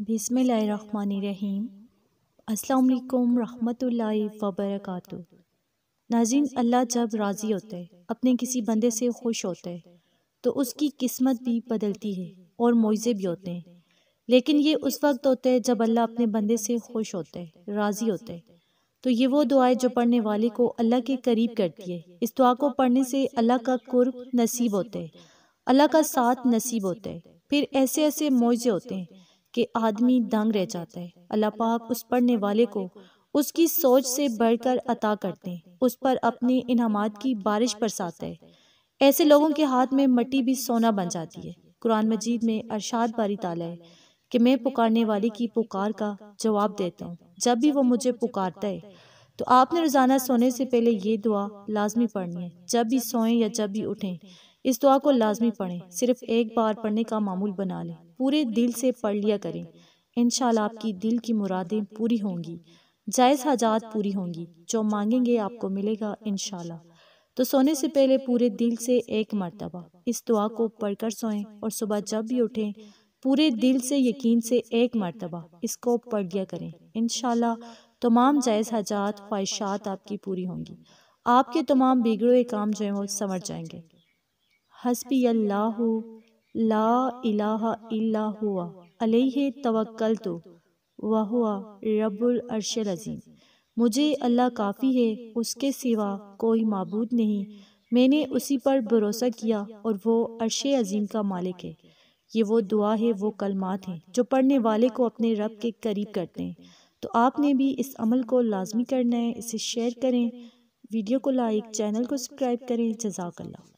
बिसमीम अल्लाम रहमतुल्लाहि व नाजिन अल्लाह जब राज़ी होते हैं अपने किसी बंदे से खुश होते हैं तो उसकी किस्मत भी बदलती है और मुआवजे भी होते हैं लेकिन ये उस वक्त होता है जब अल्लाह अपने बंदे से खुश होते हैं राज़ी होते हैं तो ये वो दुआएं जो पढ़ने वाले को अल्लाह के करीब करती है इस दुआ को पढ़ने से अल्लाह का कुर्ब नसीब होते हैं अल्लाह का साथ नसीब होते हैं फिर ऐसे ऐसे मौज़े होते हैं कि आदमी दंग रह जाता है अल्लाह पाक उस पढ़ने वाले को उसकी सोच से बढ़कर अता करते हैं उस पर अपने इनाम की बारिश बरसाता है ऐसे लोगों के हाथ में मट्टी भी सोना बन जाती है कुरान मजीद में अरशाद बारी ताला है कि मैं पुकारने वाले की पुकार का जवाब देता हूँ जब भी वो मुझे पुकारता है तो आपने रोज़ाना सोने से पहले ये दुआ लाजमी पढ़नी है जब भी सोएं या जब भी उठें इस दुआ को लाजमी पढ़ें सिर्फ एक बार पढ़ने का मामूल बना लें पूरे दिल से पढ़ लिया करें इन आपकी दिल की मुरादें पूरी होंगी जायज़ हजात पूरी होंगी जो मांगेंगे आपको मिलेगा इन तो सोने से पहले पूरे दिल से एक मरतबा इस दुआ को पढ़कर सोएं और सुबह जब भी उठें पूरे दिल से यकीन से एक मरतबा इसको पढ़ लिया करें इन तमाम जायज़ हजात ख्वाहिशात आपकी पूरी होंगी आपके तमाम बिगड़े काम जो हैं वो समझ जाएंगे हसबी अल्लाह ला इलाहा इल्ला हुआ अलैहि तवक्कल तो वह हुआ रब्बुल अरशल अजीम मुझे अल्लाह काफ़ी है उसके सिवा कोई मबूद नहीं मैंने उसी पर भरोसा किया और वो अरश अजीम का मालिक है ये वो दुआ है वो कलमात हैं जो पढ़ने वाले को अपने रब के करीब करते हैं तो आपने भी इस अमल को लाजमी करना है इसे शेयर करें वीडियो को लाइक चैनल को सब्सक्राइब करें जजाकल्ला